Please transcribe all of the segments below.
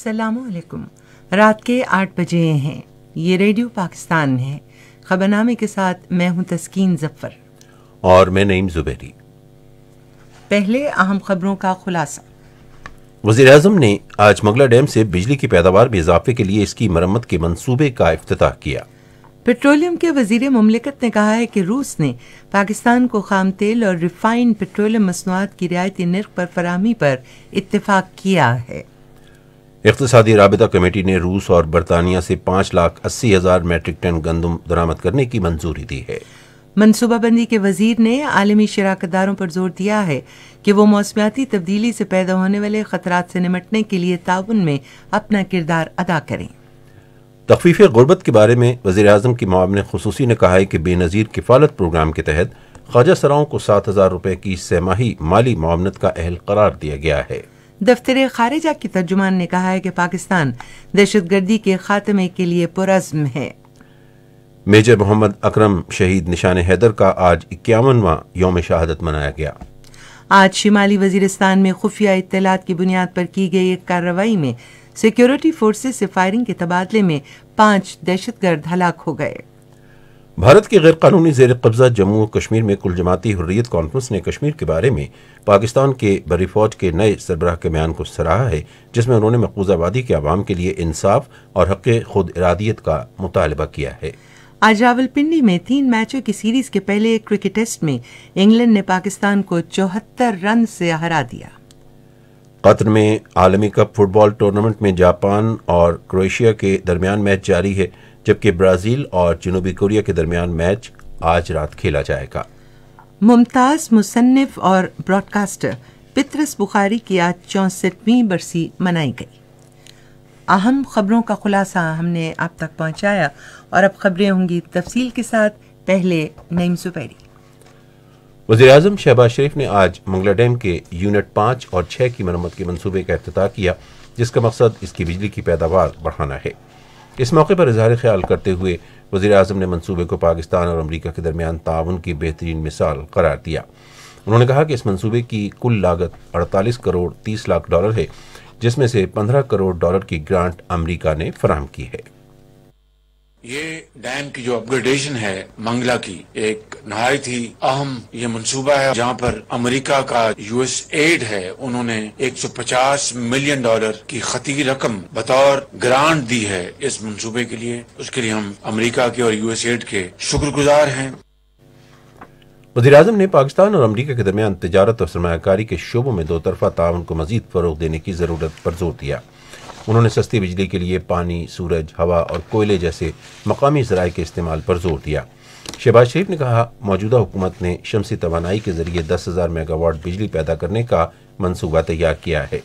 असलकुम रात के आठ बजे हैं ये रेडियो पाकिस्तान है खबरनामे के साथ मैं हूँ तस्कीन जफर और मैं नईम जुबेरी पहले अहम खबरों का खुलासा वजीर अजम ने आज मंगला डैम से बिजली की पैदावार में इजाफे के लिए इसकी मरम्मत के मनसूबे का अफ्ताह किया पेट्रोलियम के वजीर ममलिकत ने कहा है कि रूस ने पाकिस्तान को खाम तेल और रिफाइंड पेट्रोलियम मसनवाद की रियायती नर्क पर फरहमी पर इतफाक़ किया है इकतदी रबता कमेटी ने रूस और बरतानिया से पाँच लाख अस्सी हज़ार मेट्रिक टन गंदम दरामद करने की मंजूरी दी है मनसूबाबंदी के वजीर ने आलमी शराकत दारों पर जोर दिया है कि वो मौसमियाती तब्दीली से पैदा होने वाले खतरा से निमटने के लिए ताउन में अपना किरदार अदा करें तखफीफ गुर्बत के बारे में वजी अजम की मामन खसूसी ने कहा है कि बेनज़ीर किफालत प्रोग्राम के तहत ख्वाजा सराओं को सात हज़ार रुपये की सहमाही माली मामनत का अहल करार दिया गया है दफ्तर खारिजा के तर्जुमान ने कहा है कि पाकिस्तान दहशत गर्दी के खात्मे के लिए पुरज़म है मेजर मोहम्मद अकरम शहीद निशान हैदर का आज इक्यावनवा योम शहादत मनाया गया आज शिमाली वजीरस्तान में खुफिया इतलात की बुनियाद पर की गई एक कार्रवाई में सिक्योरिटी फोर्सेज से फायरिंग के तबादले में पांच दहशतगर्द हलाक हो गए भारत के गैर कानूनी जेर कब्जा जम्मू और कश्मीर में कुल जमाती हुर्रियत कॉन्फ्रेंस ने कश्मीर के बारे में पाकिस्तान के बरी फौज के नए सरबराह के बयान को सराहा है जिसमें उन्होंने मकबूजा वादी के आवाम के लिए इंसाफ और हक खुद इरादियत का मुतालबा किया है आज रावलपिंडी में तीन मैचों की सीरीज के पहले क्रिकेट टेस्ट में इंग्लैंड ने पाकिस्तान को चौहत्तर रन से हरा दिया कतर में आलमी कप फुटबॉल टूर्नामेंट में जापान और क्रोएशिया के दरमियान मैच जारी है जबकि ब्राजील और जनूबी कोरिया के दरमियान मैच आज रात खेला जाएगा मुमताज मुसन्फ और ब्रॉडकास्टर पितरस बुखारी की आज चौंसठवीं बरसी मनाई गई अहम खबरों का खुलासा हमने आप तक पहुंचाया और अब खबरें होंगी तफसील के साथ पहले नईम सुपैरी वजी अजम शहबाज शरीफ ने आज मंगला डैम के यूनिट पाँच और छः की मरम्मत के मनसूबे का अफ्ताह किया जिसका मकसद इसकी बिजली की पैदावार बढ़ाना है इस मौके पर इजहार ख्याल करते हुए वजी अजम ने मनसूबे को पाकिस्तान और अमरीका के दरमियान ताउन की बेहतरीन मिसाल करार दिया उन्होंने कहा कि इस मनसूबे की कुल लागत अड़तालीस करोड़ तीस लाख डॉलर है जिसमें से पंद्रह करोड़ डॉलर की ग्रांट अमरीका ने फराहम की है ये डैम की जो अपग्रेडेशन है मंगला की एक नहायत ही अहम ये मंसूबा है जहाँ पर अमेरिका का यूएस एड है उन्होंने 150 मिलियन डॉलर की खती रकम बतौर ग्रांट दी है इस मंसूबे के लिए उसके लिए हम अमेरिका के और यूएस एड के शुक्रगुजार हैं वजी अजम ने पाकिस्तान और अमरीका के दरमियान तजारत और सरमाकारी के शोबों में दो तरफा ताउन को मजीद फरोग देने की जरूरत पर जोर दिया उन्होंने सस्ती बिजली के लिए पानी सूरज हवा और कोयले जैसे मकामी जराए के इस्तेमाल पर जोर दिया शहबाज शरीफ ने कहा मौजूदा हुकूमत ने शमसी तोानाई के जरिए दस हज़ार मेगावाट बिजली पैदा करने का मनसूबा तैयार किया है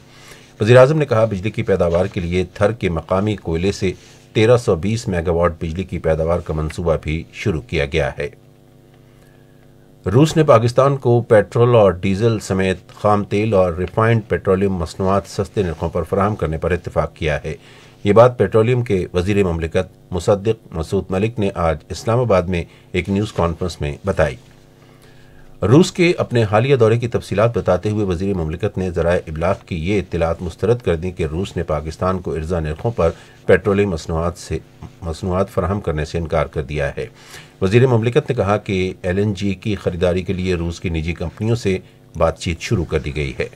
वजी अजम ने कहा बिजली की पैदावार के लिए थर के मकामी कोयले से तेरह सौ बीस मेगावाट बिजली की पैदावार का मनसूबा भी शुरू किया गया है रूस ने पाकिस्तान को पेट्रोल और डीजल समेत खाम तेल और रिफाइंड पेट्रोलियम मसनूआत सस्ते नरखों पर फराहम करने पर इतफाक़ किया है ये बात पेट्रोलियम के वजीर ममलिकत मुसद मसूद मलिक ने आज इस्लामाबाद में एक न्यूज़ कॉन्फ्रेंस में बताई रूस के अपने हालिया दौरे की तफसीत बताते हुए वजी ममलिकत ने जराए इबलाग की ये इतलात मुस्तरद कर दी कि रूस ने पाकिस्तान को इर्जा नरखों पर पेट्रोलियम से मसनूआत फराहम करने से इनकार कर दिया है वजीर ममलिकत ने कहा कि एल एन जी की खरीदारी के लिए रूस की निजी कंपनियों से बातचीत शुरू कर दी गई है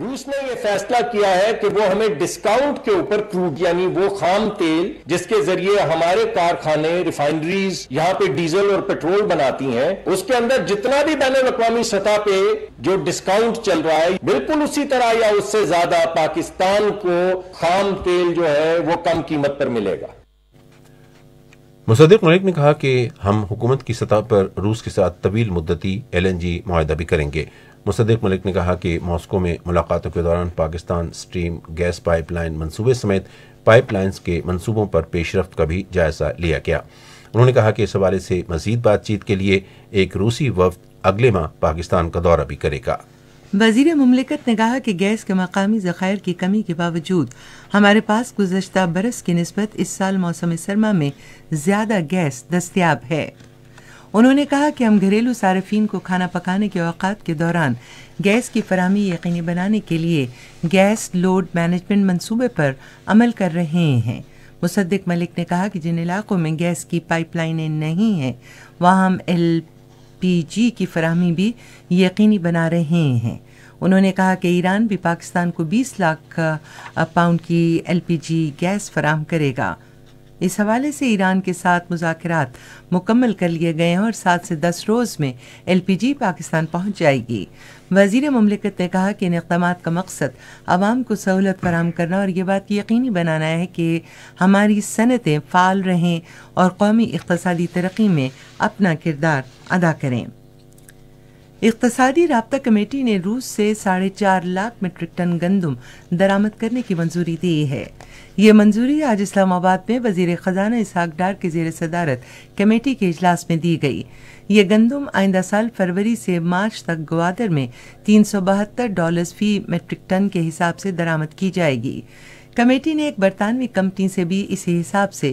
रूस ने यह फैसला किया है कि वो हमें डिस्काउंट के ऊपर क्रूड यानी वो खाम तेल जिसके जरिए हमारे कारखाने रिफाइनरीज यहाँ पे डीजल और पेट्रोल बनाती हैं उसके अंदर जितना भी बैन अवी सतह पे जो डिस्काउंट चल रहा है बिल्कुल उसी तरह या उससे ज्यादा पाकिस्तान को खाम तेल जो है वो कम कीमत पर मिलेगा मुसदिक मलिक ने कहा कि हम हुकूमत की सतह पर रूस के साथ तवील मुद्दती एल एलएनजी मुहिदा भी करेंगे मुसद्दिक मलिक ने कहा कि मॉस्को में मुलाकातों के दौरान पाकिस्तान स्ट्रीम गैस पाइपलाइन मंसूबे समेत पाइपलाइंस के मंसूबों पर पेशरफ का भी जायजा लिया गया उन्होंने कहा कि इस हवाले से मजीद बातचीत के लिए एक रूसी वफद अगले माह पाकिस्तान का दौरा भी करेगा वजीर ममलिकत ने कहा कि गैस के मकामी ज़खायर की कमी के बावजूद हमारे पास गुजशत बरस की नस्बत इस साल मौसम सरमा में ज़्यादा गैस दस्तियाब है उन्होंने कहा कि हम घरेलू सार्फिन को खाना पकाने के अवकात के दौरान गैस की फरहमी यकीनी बनाने के लिए गैस लोड मैनेजमेंट मनसूबे पर अमल कर रहे हैं मुसद्दिक मलिक ने कहा कि जिन इलाकों में गैस की पाइपलाइनें नहीं हैं वहाँ हम एल पी जी की फरहमी भी यकीनी बना रहे हैं उन्होंने कहा कि ईरान भी पाकिस्तान को 20 लाख पाउंड की एल पी जी गैस फराहम करेगा इस हवाले से ईरान के साथ मुजात मुकम्मल कर लिए गए हैं और सात से दस रोज़ में एल पी जी पाकिस्तान पहुँच जाएगी वजीर ममलिकत ने कहा कि इन इकदाम का मकसद आवाम को सहूलत फराम करना और ये बात यकीनी बनाना है कि हमारी सनतें फ़ाल रहें और कौमी इकतसदी तरक्की में अपना किरदार अदा करें इकतसादी रबता कमेटी ने रूस से साढ़े चार लाख मीट्रिक टन गंदम दरामद करने की मंजूरी दी है ये मंजूरी आज इस्लामाबाद में वजीर ख़जाना इसहाक डार के जेर सदारत कमेटी के अजलास में दी गई ये गंदम आइंदा साल फरवरी से मार्च तक ग्वादर में तीन सौ बहत्तर डॉलर फी मेट्रिक टन के हिसाब से दरामद की जाएगी कमेटी ने एक बरतानवी कंपनी से भी इसी हिसाब से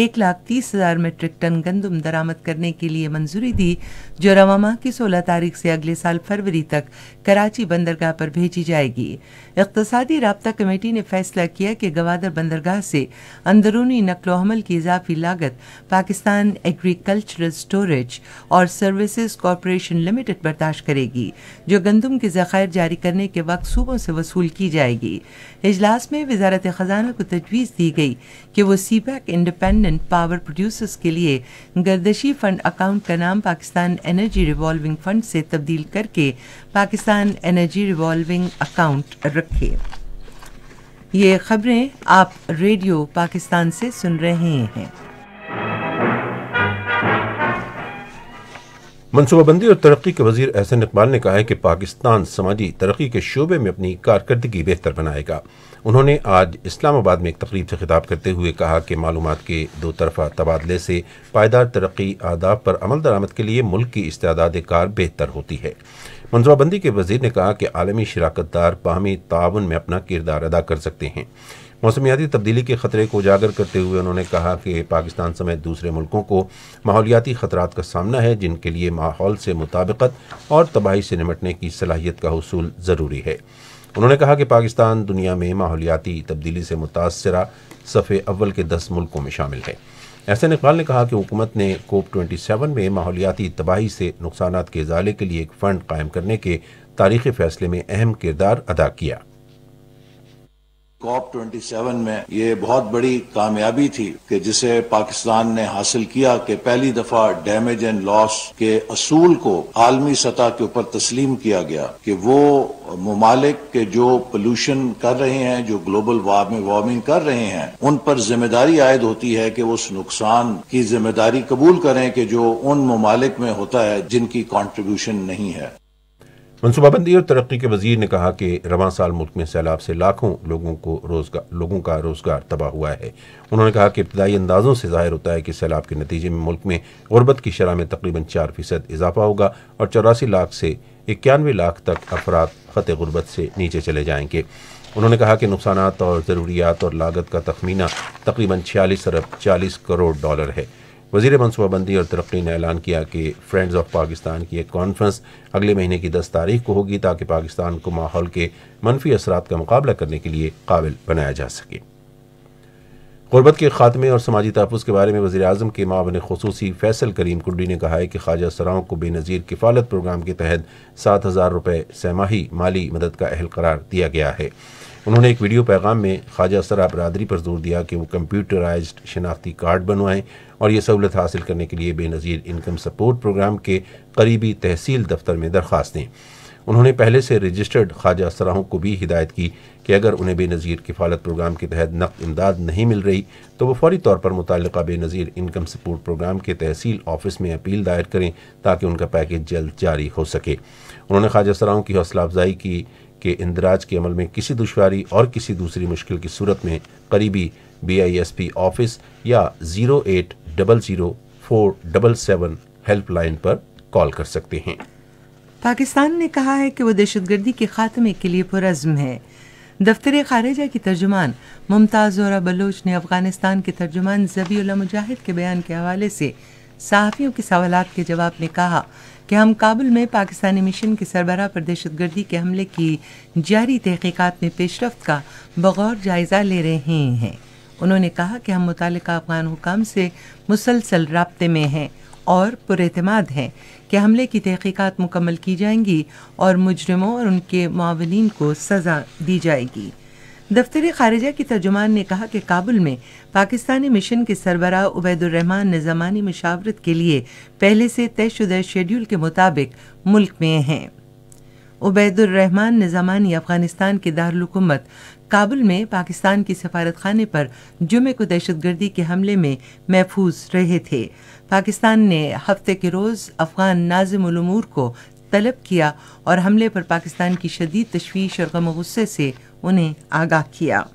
एक लाख तीस हजार मीट्रिक टन गंदम दरामद करने के लिए मंजूरी दी जो रवा माह की सोलह तारीख से अगले साल फरवरी तक कराची बंदरगाह पर भेजी जाएगी इकतदी रबता कमेटी ने फैसला किया कि गवादर बंदरगाह से अंदरूनी नकलो हमल की इजाफी लागत पाकिस्तान एग्रीकल्चरल स्टोरेज और सर्विसेज कॉरपोरेशन लिमिटेड बर्दाश्त करेगी जो गंदम के ज़खायर जारी करने के वक्त सूबों से वसूल की जाएगी इजलास में वजारत ख़जाना को तजवीज़ दी गई कि वह CPEC independent power producers के लिए गर्दशी फंड अकाउंट का नाम पाकिस्तान एनर्जी रिवॉल्विंग फंड से तब्दील करके पाकिस्तान एनर्जी रिवॉल्विंग अकाउंट रख रखिए ये खबरें आप रेडियो पाकिस्तान से सुन रहे हैं मनसूबाबंदी और तरक्की के वजीर अहसन इकबाल ने कहा है कि पाकिस्तान समाजी तरक्की के शोबे में अपनी कारकर्दगी बेहतर बनाएगा उन्होंने आज इस्लामाबाद में एक तकरीब से खिताब करते हुए कहा कि मालूम के दो तरफा तबादले से पायदार तरक्की आदाब पर अमल दरामद के लिए मुल्क की इस्तादाद कार बेहतर होती है मंसूबाबंदी के वजीर ने कहा कि आलमी शराकतदार बाहमी ताउन में अपना किरदार अदा कर सकते हैं मौसमियाती तब्दीली के खतरे को उजागर करते हुए उन्होंने कहा कि पाकिस्तान समेत दूसरे मुल्कों को माहौलियाती खतरा का सामना है जिनके लिए माहौल से मुताबकत और तबाही से निमटने की सलाहियत का हसूल ज़रूरी है उन्होंने कहा कि पाकिस्तान दुनिया में माहौलियाती तब्दीली से मुतासरा सफ़े अव्वल के दस मुल्कों में शामिल है एहसन इकबाल ने कहा कि हुकूमत ने कोप 27 में माहौलियाती तबाही से नुकसान के इजाले के लिए एक फ़ंड कायम करने के तारीखी फैसले में अहम किरदार अदा किया कॉप 27 में ये बहुत बड़ी कामयाबी थी कि जिसे पाकिस्तान ने हासिल किया कि पहली दफा डैमेज एंड लॉस के असूल को आलमी सतह के ऊपर तस्लीम किया गया कि वो ममालिक के जो पोल्यूशन कर रहे हैं जो ग्लोबल वार्मिंग वार्मिंग कर रहे हैं उन पर जिम्मेदारी आयद होती है कि वो उस नुकसान की जिम्मेदारी कबूल करें कि जो उन ममालिक में होता है जिनकी कॉन्ट्रीब्यूशन नहीं है मनसूबाबंदी और तरक्की के वजीर ने कहा कि रवान साल मुल्क में सैलाब से लाखों लोगों को रोजगार लोगों का रोजगार तबाह हुआ है उन्होंने कहा कि इब्तदाई अंदाजों से जाहिर होता है कि सैलाब के नतीजे में मुल्क में गुरबत की शराह में तकरीबन चार फीसद इजाफा होगा और चौरासी लाख से इक्यानवे लाख तक अफराद ख़त गुरबत से नीचे चले जाएंगे उन्होंने कहा कि नुकसान और ज़रूरियात और लागत का तखमीना तकरीबन छियालीस अरब चालीस करोड़ डॉलर है वजीर मनसूबाबंदी और तरक्की ने ऐलान किया कि फ्रेंड्स ऑफ पाकिस्तान की एक कॉन्फ्रेंस अगले महीने की दस तारीख को होगी ताकि पाकिस्तान को माहौल के मनफी असरा का मुकाबला करने के लिए काबिल बनाया जा सके गुरबत के खात्मे और समाजी तहफ़ के बारे में वजी अजम के माबन खसूसी फैसल करीम कुंडी ने कहा है कि ख्वाजा सराओं को बेनज़ीर किफ़ालत प्रोग्राम के तहत सात हज़ार रुपये सहमाही माली मदद का अहल करार दिया गया है उन्होंने एक वीडियो पैगाम में ख्वाजा असरा बरदरी पर जोर दिया कि वो कंप्यूटराइज शनाख्ती कार्ड बनवाएं और ये सहूलत हासिल करने के लिए बेनज़ीर इनकम सपोर्ट प्रोग्राम के करीबी तहसील दफ्तर में दरख्वास्त दें उन्होंने पहले से रजिस्टर्ड ख्वाजा असराहों को भी हिदायत की कि अगर उन्हें बेनज़ीर किफ़ालत प्रोग्राम के तहत नकद इमदाद नहीं मिल रही तो वो फौरी तौर पर मुतल बेनज़ीर इनकम सपोर्ट प्रोग्राम के तहसील ऑफिस में अपील दायर करें ताकि उनका पैकेज जल्द जारी हो सके उन्होंने ख्वाजा सराहों की हौसला अफजाई की के इंदराज के अमल में किसी दुशारी और किसी दूसरी मुश्किल की सूरत में करीबी बीआईएसपी ऑफिस या zero eight double zero four double seven helpline पर कॉल कर सकते हैं पाकिस्तान ने कहा है कि वो दहशत गर्दी के खात्मे के लिए पुरज़म है दफ्तर खारिजा की तर्जुमान मुमताज़ जोरा बलोच ने अफगानिस्तान के तर्जुमान जबीला मुजाहिद के बयान के हवाले से सहाफ़ियों के सवाल के जवाब में कहा कि हम काबुल में पाकिस्तानी मिशन के सरबरा पर दहशतगर्दी के हमले की जारी तहकीक़त में पेशरफ का बगौर जायज़ा ले रहे हैं उन्होंने कहा कि हम मुतल अफगान हुकाम से मुसलसल रबते में हैं और पुरमाद हैं कि हमले की तहकीक़त मुकम्मल की जाएंगी और मुजरमों और उनके मावलिन को सज़ा दी जाएगी दफ्तर खारिजा के तर्जुमान ने कहा कि काबुल में पाकिस्तानी मिशन के सरबराह उबैदुररहमान ने जमानी मशावरत के लिए पहले से तयशुदा शेड्यूल के मुताबिक मुल्क में हैं ने जमानी अफगानिस्तान के दारकूमत काबुल में पाकिस्तान की सफारत खाने पर जुमे को दहशतगर्दी के हमले में महफूज रहे थे पाकिस्तान ने हफ्ते के रोज़ अफगान नाजमूर को तलब किया और हमले पर पाकिस्तान की शदीद तशवीश और गम गुस्से से उन्हें आगाह किया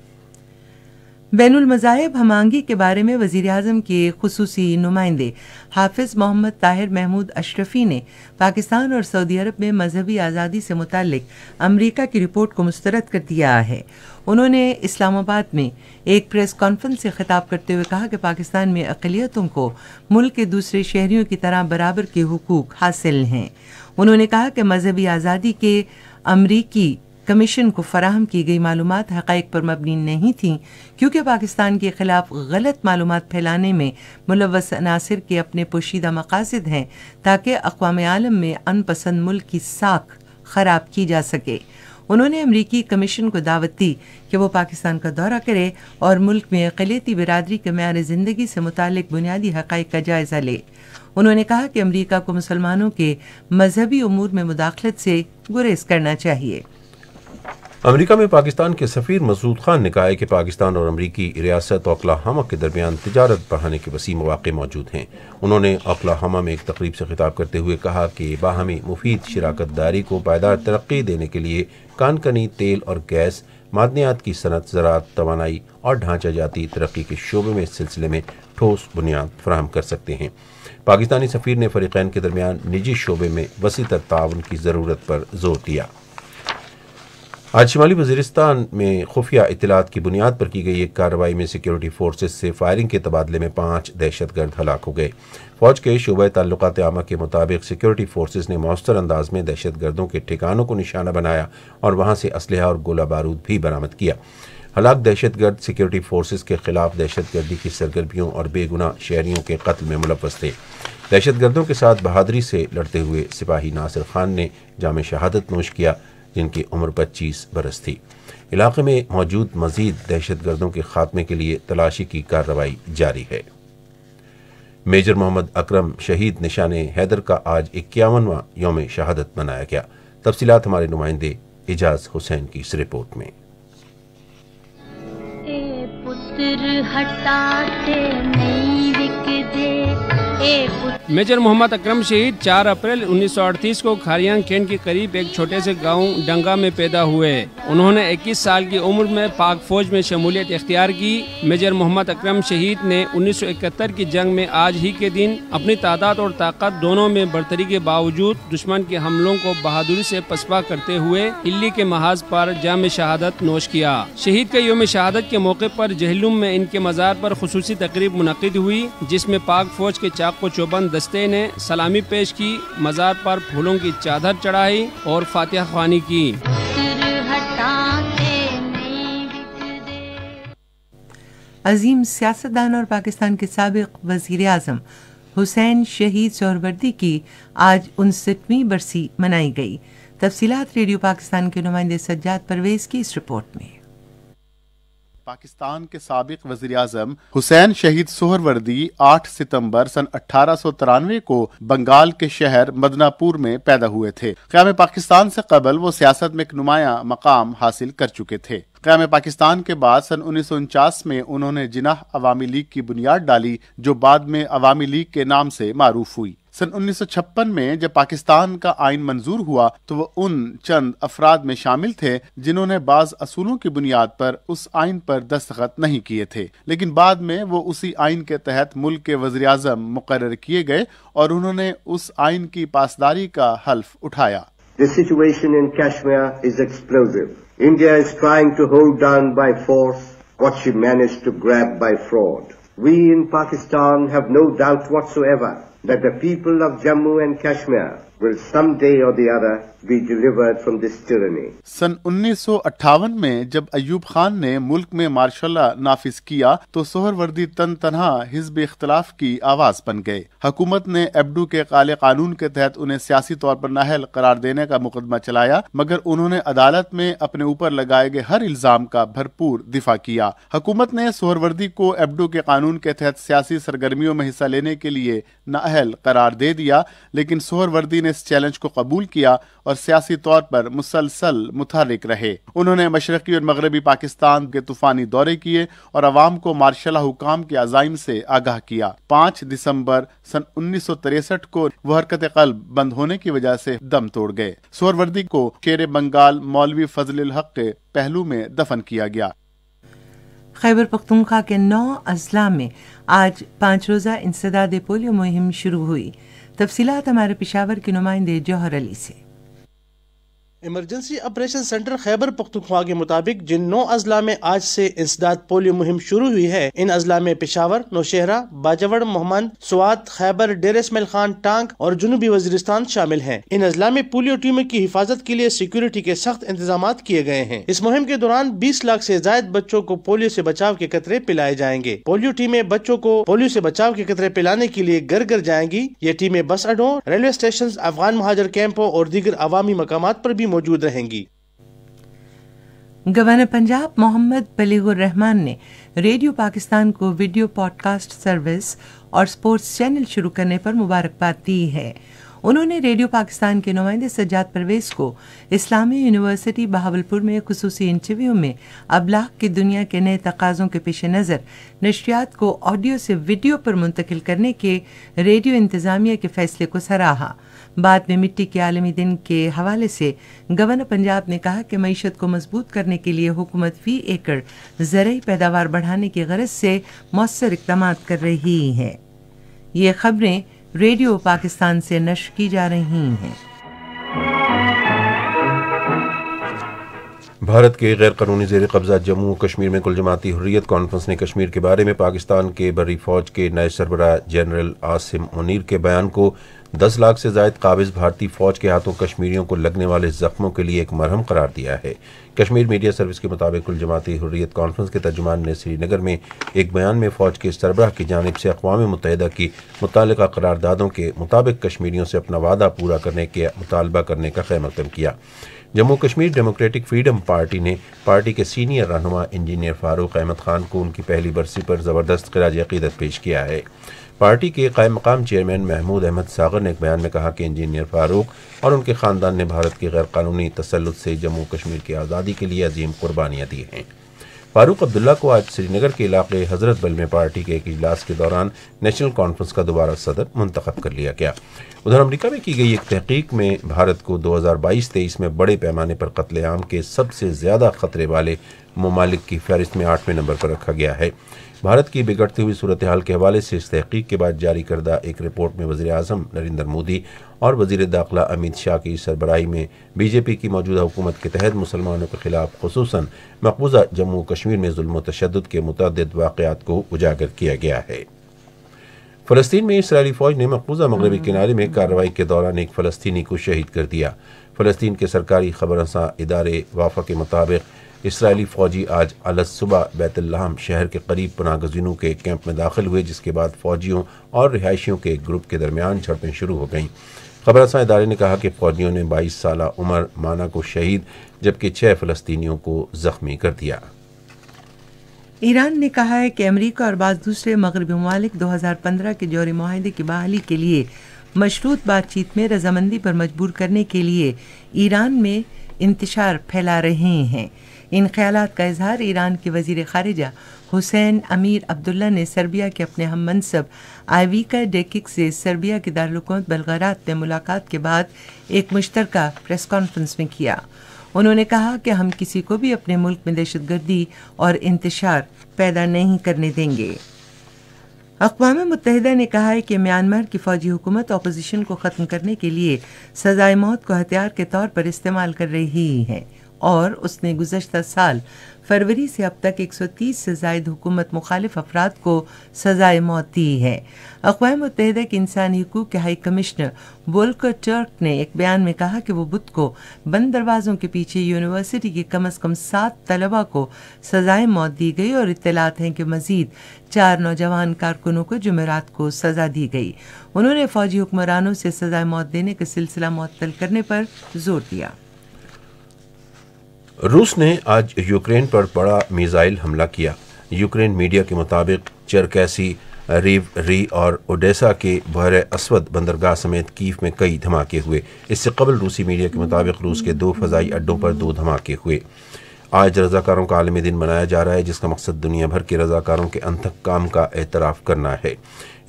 बैन मज़ाहब हमांगी के बारे में वजीर अजम के खसूसी नुमाइंदे हाफिज़ मोहम्मद ताहिर महमूद अशरफी ने पाकिस्तान और सऊदी अरब में मजहबी आज़ादी से मुतक अमरीका की रिपोर्ट को मुस्तरद कर दिया है उन्होंने इस्लामाबाद में एक प्रेस कॉन्फ्रेंस से खिताब करते हुए कहा कि पाकिस्तान में अकलीतों को मुल्क के दूसरे शहरीों की तरह बराबर के हकूक़ हासिल हैं उन्होंने कहा कि मजहबी आज़ादी के अमरीकी कमीशन को फराहम की गई मालूम हक़ पर मबनी नहीं थी क्योंकि पाकिस्तान के खिलाफ गलत मालूम फैलाने में मुलवस अनासर के अपने पोशीदा मकासद हैं ताकि अकवाम आलम में अनपसंद मुल्क की साख खराब की जा सके उन्होंने अमरीकी कमीशन को दावत दी कि वो पाकिस्तान का दौरा करे और मुल्क में अकलीती बिरदरी के मैार ज़िंदगी से मुतक बुनियादी हक़ का जायज़ा ले उन्होंने कहा कि अमरीका को मुसलमानों के मजहबी अमूर में मुदाखलत से गुरेज करना चाहिए अमरीका में पाकिस्तान के सफी मसूद खान ने कहा है कि पाकिस्तान और अमरीकी रियासत ओकलाहामा के दरमियान तजारत बढ़ाने के वसी मौाक़े मौजूद हैं उन्होंने ओकलाहामा में एक तकरीब से खिताब करते हुए कहा कि बाहमी मुफीद शराकत दारी को पायदार तरक्की देने के लिए कानकनी तेल और गैस मादनियात की सनत ज़रात तोानाई और ढांचा जाती तरक्की के शोबे में इस सिलसिले में ठोस बुनियाद फराहम कर सकते हैं पाकिस्तानी सफ़ीर ने फ़रीक़ैन के दरमियान निजी शोबे में वसी तर ताउन की ज़रूरत पर जोर दिया आज शिमाली वजीरस्तान में खुफिया इतलात की बुनियाद पर की गई एक कार्रवाई में सिक्योरिटी फोर्स से फायरिंग के तबादले में पांच दहशत गर्द हलाक हो गए फौज के शुबे ताल्लुकात आमा के मुताबिक सिक्योरिटी फोर्स ने मौसर अंदाज में दहशत गर्दों के ठिकानों को निशाना बनाया और वहां से असलहा और गोला बारूद भी बरामद किया हलाक दहशत गर्द सिक्योरिटी फोर्सेज के खिलाफ दहशत गर्दी की सरगर्मियों और बेगुना शहरियों के कत्ल में मुलवस थे दहशत गर्दों के साथ बहादरी से लड़ते हुए सिपाही नासिर खान ने जाम शहादत नोश किया जिनकी उम्र पच्चीस बरस थी इलाके में मौजूद मजीद दहशत गर्दों के खात्मे के लिए तलाशी की कार्रवाई जारी है मेजर मोहम्मद अकरम शहीद निशान हैदर का आज इक्यावनवा योम शहादत मनाया गया तफसीत हमारे नुमाइंदे एजाज हुसैन की इस रिपोर्ट में पुत्र नहीं मेजर मोहम्मद अकरम शहीद 4 अप्रैल 1938 को खारियांग खेड के करीब एक छोटे से गांव डंगा में पैदा हुए उन्होंने 21 साल की उम्र में पाक फौज में शमूलियत इख्तियार की मेजर मोहम्मद अकरम शहीद ने 1971 की जंग में आज ही के दिन अपनी तादाद और ताकत दोनों में बढ़तरी के बावजूद दुश्मन के हमलों को बहादुरी ऐसी पसपा करते हुए दिल्ली के महाज पर जाम शहादत नोश किया शहीद के योम शहादत के मौके आरोप जहलुम में इनके मज़ार आरोप खसूसी तकरीब मुनद हुई जिसमे पाक फौज के चाक इतफाक़ को चौबंद दस्ते ने सलामी पेश की मज़ार पर फूलों की चादर चढ़ाई और फातिहा खानी की अजीम सियासतदान और पाकिस्तान के सबक वजीर अजम हुसैन शहीद सोहरवर्दी की आज उनसठवीं बरसी मनाई गई तफसीत रेडियो पाकिस्तान के नुमाइंदे सज्जाद परवेज़ की इस रिपोर्ट में पाकिस्तान के सबक वजी अजम हुसैन शहीद सोहरवर्दी 8 सितंबर सन अठारह को बंगाल के शहर मदनापुर में पैदा हुए थे क्याम पाकिस्तान से कबल वो सियासत में एक नुमाया मकाम हासिल कर चुके थे क्याम पाकिस्तान के बाद सन उन्नीस में उन्होंने जिनाह अवामी लीग की बुनियाद डाली जो बाद में अवामी लीग के नाम से मारूफ हुई सन 1956 में जब पाकिस्तान का आइन मंजूर हुआ तो वह उन चंद अफराद में शामिल थे जिन्होंने बाज असूलों की बुनियाद पर उस आइन पर दस्तखत नहीं किए थे लेकिन बाद में वो उसी आइन के तहत मुल्क के वजर अजम मुकर किए गए और उन्होंने उस आइन की पासदारी का हल्फ उठाया The situation in Kashmir is explosive. India is trying to hold down by force what she managed to grab by fraud. We in Pakistan have no doubt whatsoever that the people of Jammu and Kashmir will someday or the other be delivered from this tyranny. सन 1958 में जब अयूब खान ने मुल्क में martial नाफिज किया तो सोहरवर्दी तन तनहा हिजब इख्तलाफ की आवाज बन गए हुकूमत ने एबडू के काले कानून के तहत उन्हें सियासी तौर पर नाहल करार देने का मुकदमा चलाया मगर उन्होंने अदालत में अपने ऊपर लगाए गए हर इल्जाम का भरपूर दिफा किया हुकूमत ने सोहरवर्दी को एबडू के कानून के तहत सियासी सरगर्मियों में हिस्सा लेने के लिए नाहल करार दे दिया लेकिन सोहरवर्दी ने इस चैलेंज को कबूल किया और सियासी तौर पर मुसलसल मुतहरक रहे उन्होंने मशरकी और मगरबी पाकिस्तान के तूफानी दौरे किए और अवाम को मार्शल हुकाम के अजाइम से आगाह किया पाँच दिसम्बर सन उन्नीस सौ तिरसठ को वह हरकत कल्ब बंद होने की वजह से दम तोड़ गए सोरवर्दी को शेर बंगाल मौलवी फजल हक के पहलू में दफन किया गया खैबर पख्तूनख्वा के नौ अजला में आज पाँच रोज़ा इंसदाद पोलियो मुहिम शुरू हुई تفصیلات ہمارے پشاور کے نمائندے جوہر علی سے emergency operation centre Khyber Pakhtunkhwa के मुताबिक जिन नौ अजला में आज से इंसदाद पोलियो मुहिम शुरू हुई है इन अजला में पिशावर नौशहरा बाजवड़ मोहम्मद स्वात खैबर डेर इसमेल खान टांग और जुनूबी वजरिस्तान शामिल हैं इन अजला में पोलियो टीमों की हिफाजत के लिए सिक्योरिटी के सख्त इंतजाम किए गए हैं इस मुहिम के दौरान बीस लाख ऐसी जायद बच्चों को पोलियो ऐसी बचाव के कतरे पिलाए जाएंगे पोलियो टीमें बच्चों को पोलियो ऐसी बचाव के कतरे पिलाने के लिए घर घर जाएंगी ये टीमें बस अड्डों रेलवे स्टेशन अफगान महाजर कैंपों और दीगर अवामी मकाम आरोप भी मौजूद रहेंगी गवर्नर पंजाब मोहम्मद बलीगुर रहमान ने रेडियो पाकिस्तान को वीडियो पॉडकास्ट सर्विस और स्पोर्ट्स चैनल शुरू करने पर मुबारकबाद दी है उन्होंने रेडियो पाकिस्तान के नुमाइंदे सज्जाद परवेज को इस्लामी यूनिवर्सिटी बहावलपुर में खसूस इंटरव्यू में अबलाग की दुनिया के नए तकाज़ों के पेश नज़र नशियात को ऑडियो से वीडियो पर मुंतकिल करने के रेडियो इंतज़ामिया के फैसले को सराहा बाद में मिट्टी के आलमी दिन के हवाले से गवर्नर पंजाब ने कहा कि मीशत को मजबूत करने के लिए हुकूमत फी एकड़ ज़रूरी पैदावार बढ़ाने की गरज से मौसर इकदाम कर रही है ये खबरें रेडियो पाकिस्तान से नश की जा रही हैं भारत के गैर कानूनी जेर कब्जा जम्मू कश्मीर में कुल जमाती हुर्रियत कॉन्फ्रेंस ने कश्मीर के बारे में पाकिस्तान के बरी फौज के नए सरबरा जनरल आसिम मुनीर के बयान को दस लाख से जायद काबिज भारतीय फौज के हाथों कश्मीरियों को लगने वाले जख्मों के लिए एक मरहम करार दिया है कश्मीर मीडिया सर्विस के मुताबिक कुल जमाती हुर्रियत कॉन्फ्रेंस के तर्जुमान ने श्रीनगर में एक बयान में फौज के सरबराह की जानब से अकवा मुतहदा की मुतल करारदादों के मुताबिक कश्मीरियों से अपना वादा पूरा करने के मुतालबा करने का खैमकदम किया Jammu Kashmir democratic freedom party ने पार्टी के सीनियर रहनुमा इंजीनियर फारूक अहमद खान को उनकी पहली बरसी पर ज़बरदस्त खराज अकीदत पेश किया है पार्टी के कायम मकाम चेयरमैन महमूद अहमद सागर ने एक बयान में कहा कि इंजीनियर फारूक और उनके ख़ानदान ने भारत के कानूनी तसलुत से जम्मू कश्मीर की आज़ादी के लिए अजीम कुर्बानियाँ दी हैं फारूक अब्दुल्ला को आज श्रीनगर के इलाके हजरत बल में पार्टी के एक इजलास के दौरान नेशनल कॉन्फ्रेंस का दोबारा सदर मुंतब कर लिया गया उधर अमरीका में की गई एक तहकीक में भारत को दो हजार बाईस तेईस में बड़े पैमाने पर कत्लेआम के सबसे ज़्यादा खतरे वाले ममालिक की फहरिस्त में आठवें नंबर पर रखा गया है भारत की बिगड़ती हुई सूरत हाल के हवाले से इस तहकीक के बाद जारी करदा एक रिपोर्ट में वजी अजम नरेंद्र मोदी और वजीर दाखिला अमित शाह की सरबराही में बीजेपी की मौजूदा हुकूमत के तहत मुसलमानों के खिलाफ खसूस मकबूजा जम्मू कश्मीर में जुल्म तशद के मुतद वाकत को उजागर किया गया है फ़लस्तीन में इसराइली फ़ौज ने मकबूजा मगरबी हम्म। किनारे में कार्रवाई के दौरान एक फ़लस्तीनी को शहीद कर दिया फ़लस्तीन के सरकारी खबरसा इदारे वाफा के मुताबिक इसराइली फ़ौजी आज अलस सुबह बैतुल्लाहम शहर के करीब पनागजीनों के कैंप में दाखिल हुए जिसके बाद फौजियों और रिहायशियों के ग्रुप के दरमियान झड़पें शुरू हो गईं खबरसा इदारे ने कहा कि फौजियों ने बाईस साल उमर माना को शहीद जबकि छह फलस्तियों को जख्मी कर दिया ईरान ने कहा है कि अमरीका और बाद दूसरे मगरबी ममालिक पंद्रह के जौहरी माहदे की बहाली के लिए मशरूत बातचीत में रजामंदी पर मजबूर करने के लिए ईरान में इंतजार फैला रहे हैं इन ख्याल का इजहार ईरान के वजीर खारजा हुसैन अमीर अब्दुल्ला ने सर्बिया के अपने हम मनसब आईवीका डेकिक से सर्बिया के दारकूमत बलगरात में मुलाकात के बाद एक मुश्तर प्रेस कॉन्फ्रेंस में किया उन्होंने कहा कि हम किसी को भी अपने मुल्क में दहशतगर्दी और इंतशार पैदा नहीं करने देंगे अकवा मुतहदा ने कहा है कि म्यांमार की फौजी हुकूमत अपोजिशन को ख़त्म करने के लिए सजाए मौत को हथियार के तौर पर इस्तेमाल कर रही है और उसने गुजशत साल फरवरी से अब तक 130 से जायद हुकूमत मुखालिफ अफराद को सजाए मौत दी है अकवा मुत के इंसानी हकूक के हाई कमिश्नर बोलकर टर्क ने एक बयान में कहा कि वो बुध को बंद दरवाज़ों के पीछे यूनिवर्सिटी के कम अज़ कम सात तलबा को सजाए मौत दी गई और इतलात हैं कि मजीद चार नौजवान कारकुनों को जमेरात को सजा दी गई उन्होंने फौजी हुक्मरानों से सजाए मौत देने का सिलसिला मअतल करने पर जोर दिया रूस ने आज यूक्रेन पर बड़ा मिसाइल हमला किया यूक्रेन मीडिया के मुताबिक चरकैसी रीव री और ओडेसा के बहर असवद बंदरगाह समेत कीफ में कई धमाके हुए इससे कबल रूसी मीडिया के मुताबिक रूस के दो फजाई अड्डों पर दो धमाके हुए आज रजाकारों का आलमी दिन मनाया जा रहा है जिसका मकसद दुनिया भर के रजाकारों के अनथक काम का एतराफ़ करना है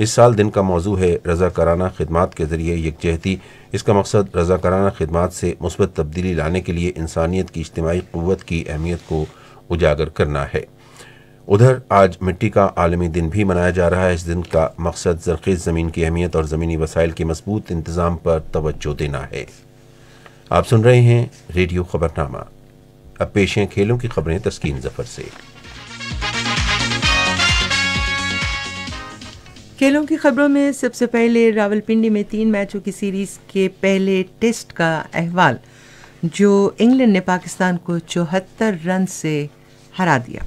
इस साल दिन का मौजू है रजाकाराना खदमात के ज़रिए यकजहती इसका मकसद रजाकाराना खदमात से मुस्बत तब्दीली लाने के लिए इंसानियत की इज्तमाही क़वत की अहमियत को उजागर करना है उधर आज मिट्टी का आलमी दिन भी मनाया जा रहा है इस दिन का मकसद जरखेज़ ज़मीन की अहमियत और ज़मीनी वसाइल के मजबूत इंतज़ाम पर तोज्जो देना है आप सुन रहे हैं रेडियो खबरनामा अब पेश हैं खेलों की खबरें तस्कीन जफर से खेलों की खबरों में सबसे पहले रावलपिंडी में तीन मैचों की सीरीज के पहले टेस्ट का अहवाल जो इंग्लैंड ने पाकिस्तान को चौहत्तर रन से हरा दिया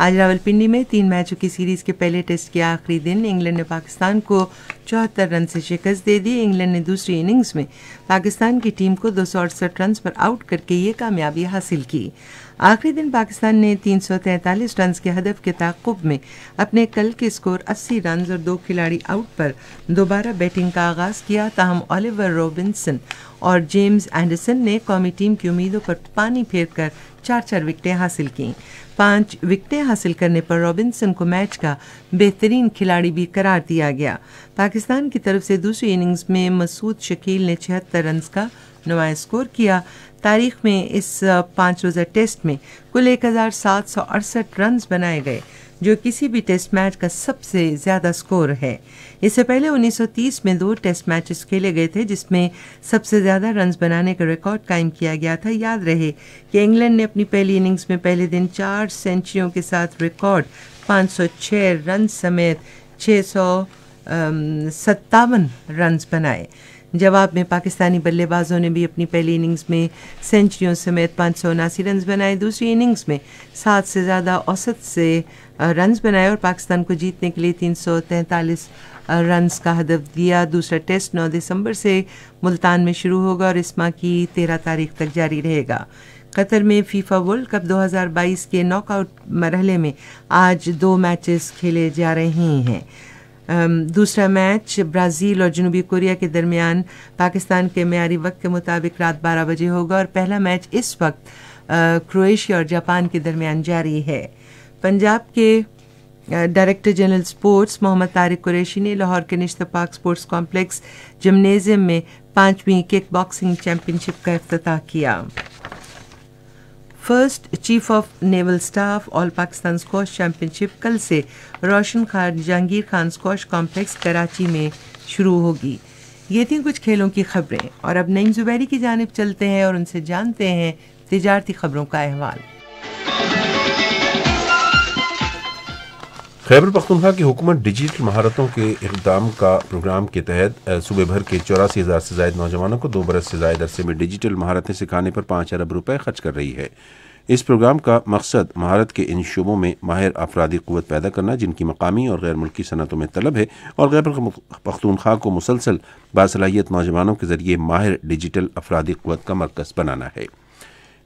आज रावलपिंडी में तीन मैचों की सीरीज के पहले टेस्ट के आखिरी दिन इंग्लैंड ने पाकिस्तान को चौहत्तर रन से शिकस्त दे दी इंग्लैंड ने दूसरी इनिंग्स में पाकिस्तान की टीम को दो रन पर आउट करके ये कामयाबी हासिल की आखिरी दिन पाकिस्तान ने 343 रन के हदफ के ताकुब में अपने कल के स्कोर 80 रन और दो खिलाड़ी आउट पर दोबारा बैटिंग का आगाज किया ताहम ओलिवर रॉबिन्सन और जेम्स एंडरसन ने कौमी टीम की उम्मीदों पर पानी फेर कर चार चार विकटें हासिल की पांच विकटें हासिल करने पर रॉबिन्सन को मैच का बेहतरीन खिलाड़ी भी करार दिया गया पाकिस्तान की तरफ से दूसरी इनिंग्स में मसूद शकील ने छिहत्तर रन का नवा स्कोर किया तारीख में इस पाँच रोज़ा टेस्ट में कुल एक हज़ार सात सौ अड़सठ रन बनाए गए जो किसी भी टेस्ट मैच का सबसे ज़्यादा स्कोर है इससे पहले 1930 में दो टेस्ट मैचेस खेले गए थे जिसमें सबसे ज़्यादा रन बनाने का रिकॉर्ड कायम किया गया था याद रहे कि इंग्लैंड ने अपनी पहली इनिंग्स में पहले दिन चार सेंचुरियों के साथ रिकॉर्ड 506 रन समेत छः सौ सत्तावन रन बनाए जवाब में पाकिस्तानी बल्लेबाजों ने भी अपनी पहली इनिंग्स में सेंचुरियों समेत पाँच सौ उनासी रन बनाए दूसरी इनिंग्स में सात से ज़्यादा औसत से रन बनाए और पाकिस्तान को जीतने के लिए तीन रन का हदफ दिया दूसरा टेस्ट 9 दिसंबर से मुल्तान में शुरू होगा और इस माह की तेरह तारीख तक जारी रहेगा कतर में फीफा वर्ल्ड कप 2022 के नॉकआउट मरहले में आज दो मैचेस खेले जा रहे हैं दूसरा मैच ब्राज़ील और जनूबी कोरिया के दरमियान पाकिस्तान के मैारी वक्त के मुताबिक रात 12 बजे होगा और पहला मैच इस वक्त क्रोएशिया और जापान के दरमियान जारी है पंजाब के director general sports Mohammad Tariq Qureshi ने लाहौर के निश्त पाक स्पोर्ट्स कॉम्प्लेक्स जिमनेजियम में पाँचवीं किक बॉक्सिंग चैम्पियनशिप का अफ्ताह किया first chief of naval staff all Pakistan squash championship कल से रोशन खान जहांगीर खान स्कॉश कॉम्प्लेक्स कराची में शुरू होगी ये थी कुछ खेलों की खबरें और अब नईम जुबैरी की जानब चलते हैं और उनसे जानते हैं तजारती खबरों का अहवाल खैबर पख्तूनखा की हुकूमत डिजिटल महारतों के इकदाम का प्रोग्राम के तहत सुबह भर के चौरासी हज़ार से जायद नौजवानों को दो बरस से जायद अरसे में डिजिटल महारतें सिखाने पर पाँच अरब रुपये खर्च कर रही है इस प्रोग्राम का मकसद महारत के इन शुबों में माहिर अफरादी क़वत पैदा करना जिनकी मकामी और गैर मुल्की सनतों में तलब है और गैर पख्तूनख्वा को मुसलसल बासलाहियत नौजवानों के ज़रिए माहिर डिजिटल अफरादी क़वत का मरकज़ बनाना है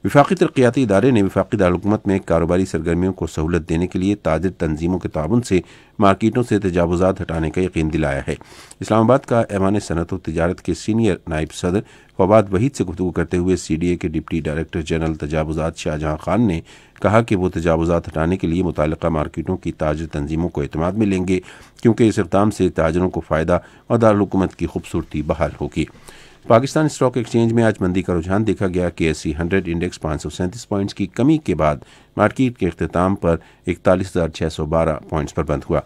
विफाकी तरक्याती इदारे ने विफाकी दारकूमत में कारोबारी सरगर्मियों को सहूलत देने के लिए ताजर तनजीमों के ताबन से मार्किटों से तजावज़ात हटाने का यकीन दिलाया है इस्लामाबाद का ऐवान सनत व तजारत के सीनियर नायब सदर फवाद वहीद से गुफ्तु करते हुए सी डी ए के डिप्टी डायरेक्टर जनरल तजावज़ात शाहजहां खान ने कहा कि वह तजावज़ात हटाने के लिए मुतल मार्किटों की ताजर तनजीमों को अतमाद में लेंगे क्योंकि इस इकदाम से ताजरों को फ़ायदा और दारकूमत की खूबसूरती बहाल होगी पाकिस्तान स्टॉक एक्सचेंज में आज मंदी का रुझान देखा गया के एस सी हंड्रेड इंडेक्स पाँच पॉइंट्स की कमी के बाद मार्केट के अख्ताम पर इकतालीस हज़ार छः सौ बारह पॉइंट्स पर बंद हुआ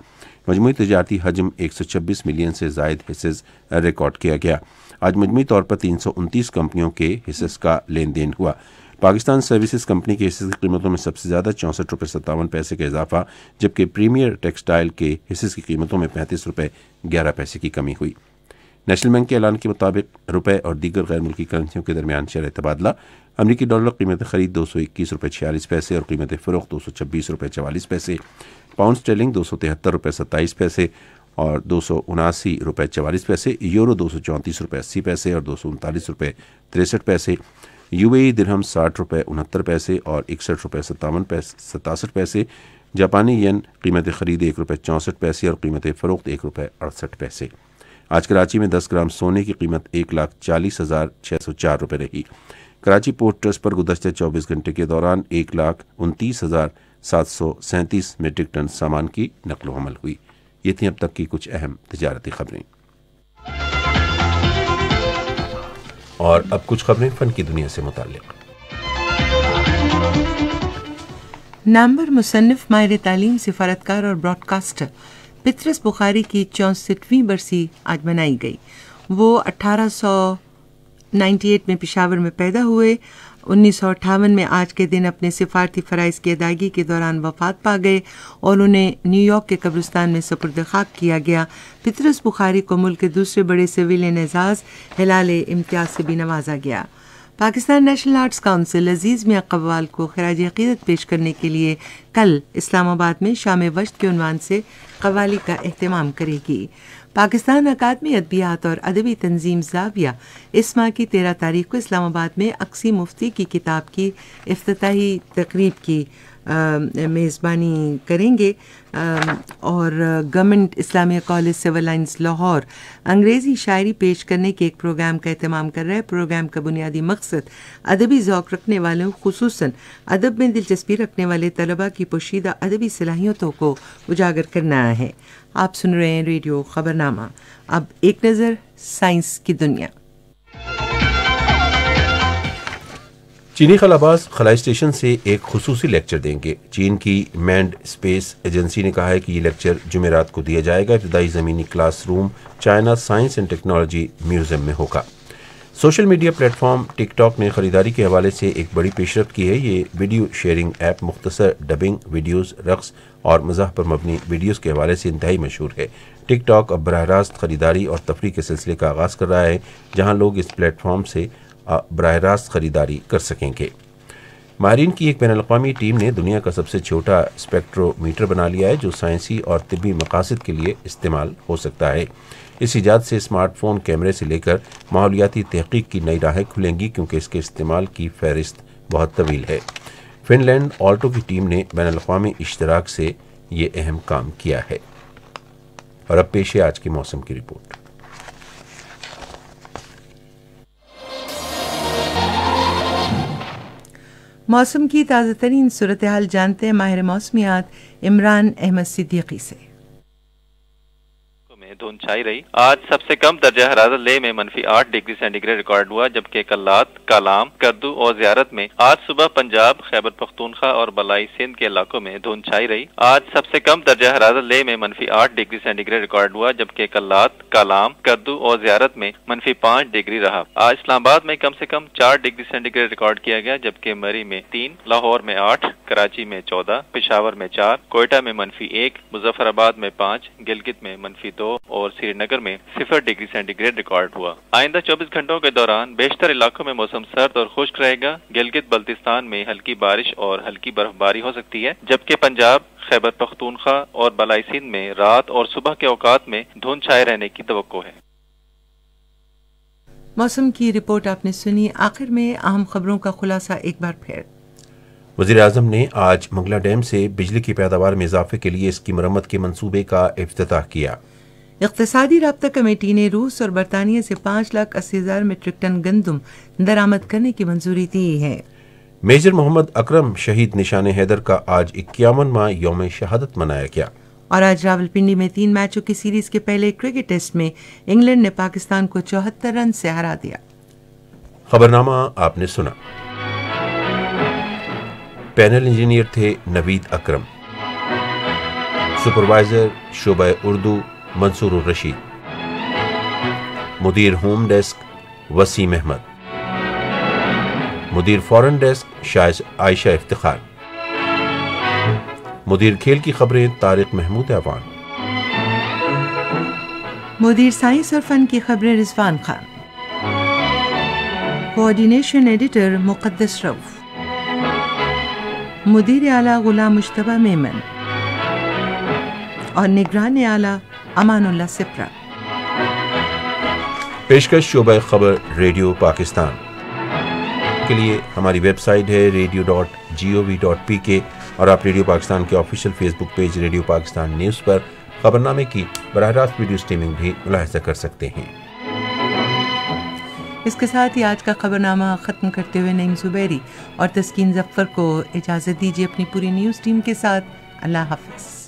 मजमू तजारती हजम एक सौ छब्बीस मिलियन से जायद हिस्सेज रिकॉर्ड किया गया आज मजमू तौर पर तीन सौ उनतीस कंपनियों के हिस्से का लेन देन हुआ पाकिस्तान सर्विसेज कंपनी के हिस्से की कीमतों में सबसे ज़्यादा चौंसठ रुपये सत्तावन पैसे का इजाफा जबकि प्रीमियर टेक्सटाइल के हिस्से की कीमतों में पैंतीस रुपये ग्यारह पैसे की कमी हुई नेशनल बैंक के ऐलान के मुताबिक रुपए और दीगर गैर मुल्की करेंसियों के दरमियान शरह तबादला अमरीकी डॉलर कीमत खरीद दो सौ इक्कीस रुपये छियालीस पैसे और कीमत फ़रोख दो सौ छब्बीस रुपये चवालीस पैसे पाउंड स्टेलिंग दो सौ तिहत्तर रुपये सत्ताईस पैसे और दो सौ उनासी रुपये चवालीस पैसे यूरो दो सौ चौंतीस रुपये अस्सी पैसे और दो सौ उनतालीस रुपये तिरसठ पैसे यू ए दिरहम साठ रुपये उनहत्तर पैसे और इकसठ रुपये सत्तावन पैसे सतासठ पैसे जापानी यन कीमत खरीद एक रुपये चौंसठ पैसे और कीमत फ़रोख्त एक रुपये अड़सठ पैसे आज कराची में 10 ग्राम सोने की कीमत एक लाख चालीस हज़ार छह सौ चार रुपये रही कराची पोर्ट ट्रस्ट पर गुजशत चौबीस घंटे के दौरान एक लाख उनतीस हज़ार सात सौ सैंतीस मेट्रिक टन सामान की नकलो अमल हुई ये थी अब तक की कुछ अहम तजारती खबरें और अब कुछ खबरें फन की दुनिया से मुतल नामवर मुसनफ माहिर तालीम सिफारतकार और ब्रॉडकास्टर पितरस बुखारी की चौंसठवीं बरसी आज मनाई गई वो 1898 में पिशावर में पैदा हुए उन्नीस में आज के दिन अपने सिफारती फ़राइज़ की अदायगी के दौरान वफात पा गए और उन्हें न्यूयॉर्क के कब्रिस्तान में सपुरद खाक किया गया पितरस बुखारी को मुल्क के दूसरे बड़े सिविल एजाज़ हिलाल इम्तियाज़ से भी नवाजा गया Pakistan national arts council Aziz Mian Qawwal को खराज अकीदत पेश करने के लिए कल इस्लामाबाद में शाम वश्त के अनवान से कवाली का अहतमाम करेगी पाकिस्तान अकादमी अदबियात और अदबी तंजीम जाविया इस माह की तेरह तारीख को इस्लामाबाद में अक्सी मुफ्ती की किताब की अफ्ताही तकरीब की मेज़बानी करेंगे और government Islamia college civil lines Lahore अंग्रेज़ी शायरी पेश करने के एक प्रोग्राम का अहतमाम कर रहा है प्रोग्राम का बुनियादी मकसद अदबी ओक़ रखने वालों खसूस अदब में दिलचस्पी रखने वाले तलबा की पोशीदा अदबी सलाहियतों को उजागर करना है आप सुन रहे हैं रेडियो ख़बरनामा अब एक नज़र साइंस की दुनिया चीनी खलाबाज खलाई स्टेशन से एक खसूस लेक्चर देंगे चीन की मैंड स्पेस एजेंसी ने कहा है कि ये लेक्चर जुमेरात को दिया जाएगा इब्तदाई ज़मीनी room China science and technology museum में होगा सोशल मीडिया प्लेटफॉर्म टिकटॉक ने ख़रीदारी के हवाले से एक बड़ी पेशरफ की है ये वीडियो शेयरिंग ऐप मुख्तर डबिंग वीडियोस रक्स और मज़ाह पर मबनी वीडियोज के हवाले से इंतहाई मशहूर है टिकटॉक अब बरह रास्त ख़रीदारी और तफरी के सिलसिले का आगाज़ कर रहा है जहां लोग इस प्लेटफॉर्म से बरह रास्त खरीदारी कर सकेंगे माहरीन की एक बैन अवी टीम ने दुनिया का सबसे छोटा स्पेक्ट्रोमीटर बना लिया है जो साइंसी और तबी मकासद के लिए इस्तेमाल हो सकता है इस ईजाद से स्मार्टफोन कैमरे से लेकर माहौलियाती तहकीक की नई राहें खुलेंगी क्योंकि इसके इस्तेमाल की फहरिस्त बहुत तवील है फिनलैंड ऑल्टो की टीम ने बैन अवी इश्तराक से ये अहम काम किया है और अब पेश है आज के मौसम की रिपोर्ट मौसम की ताज़ा तरीन सूरत हाल जानते हैं माहिर मौसमियात इमरान अहमद सिद्दीकी से धुन छाई रही आज सबसे कम दर्जा हरारत ले में मनफी आठ डिग्री सेंटीग्रेड रिकॉर्ड हुआ जबकि कल्लात कलाम कद्दू और जियारत में आज सुबह पंजाब खैबर पख्तूनखा और बलाई सिंध के इलाकों में धुंध छाई रही आज सबसे कम दर्जा हरारत ले में मनफी आठ डिग्री सेंटीग्रेड रिकॉर्ड हुआ जबकि कल्लात कलाम कद्दू और जियारत में मनफी पाँच डिग्री रहा आज इस्लामाबाद में कम ऐसी कम चार डिग्री सेंटीग्रेड रिकॉर्ड किया गया जबकि मरी में तीन लाहौर में आठ कराची में चौदह पिशावर में चार कोयटा में मनफी एक मुजफ्फराबाद में पाँच गिलगित में मनफी दो और श्रीनगर में सिफर डिग्री सेंटीग्रेड रिकॉर्ड हुआ आइंदा 24 घंटों के दौरान बेशतर इलाकों में मौसम सर्द और खुश्क रहेगा गिलगित बल्तिस्तान में हल्की बारिश और हल्की बर्फबारी हो सकती है जबकि पंजाब खैबर पख्तूनखा और बलाई सिंध में रात और सुबह के औकात में धुंध छाए रहने की तो है मौसम की रिपोर्ट आपने सुनी आखिर में अहम खबरों का खुलासा एक बार फिर वजीर अजम ने आज मंगला डैम से बिजली की पैदावार में इजाफे के लिए इसकी मरम्मत के मनसूबे का अफ्त किया इकतदी रबता कमेटी ने रूस और बरतानिया से पाँच लाख अस्सी हज़ार मीट्रिक टन गंदम दरामद करने की मंजूरी दी है मेजर मोहम्मद अकरम शहीद निशान हैदर का आज इक्यावन माह योम शहादत मनाया गया और आज रावलपिंडी में तीन मैचों की सीरीज के पहले क्रिकेट टेस्ट में इंग्लैंड ने पाकिस्तान को चौहत्तर रन से हरा दिया खबरनामा आपने सुना पैनल इंजीनियर थे नवीद अकरम सुपरवाइजर शोबा उर्दू मंसूर रशीद मुदीर होम डेस्क वसीम अहमद मुदीर फॉरेन डेस्क शायद आयशा इफ्तार मुदीर खेल की खबरें तारिक महमूद अवान मुदीर साइंस और फन की खबरें रिजवान खान कोऑर्डिनेशन एडिटर मुकदस रऊफ मुदीर आला गुलाम मुशतबा मेमन और निगरान आला अमानुल्ला सिप्रा पेशकश शोबा खबर रेडियो पाकिस्तान के लिए हमारी वेबसाइट है radio dot G O V dot P K और आप रेडियो पाकिस्तान के official Facebook page radio Pakistan news पर खबरनामे की बरह रास्त वीडियो स्ट्रीमिंग भी मुलाहजा कर सकते हैं इसके साथ ही आज का खबरनामा ख़त्म करते हुए नईम जुबैरी और तस्कीन जफ़र को इजाज़त दीजिए अपनी पूरी न्यूज़ टीम के साथ अल्लाह हाफिज़